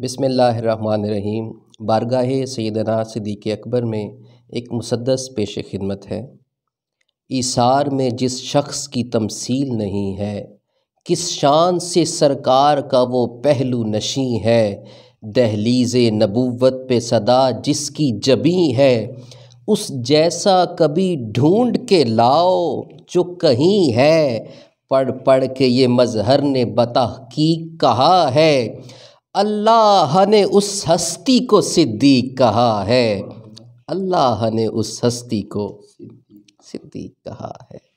बिसमीम बारगाह सैदना सदीक अकबर में एक मुसदस पेश खिदमत है ईसार में जिस शख्स की तमसील नहीं है किस शान से सरकार का वो पहलू नशी है दहलीज नबूवत पे सदा जिसकी जबी है उस जैसा कभी ढूंढ के लाओ जो कहीं है पढ़ पढ़ के ये मज़हर ने बता की कहा है अल्लाह ने उस हस्ती को सिद्दीक कहा है अल्लाह ने उस हस्ती को सिद्दीक कहा है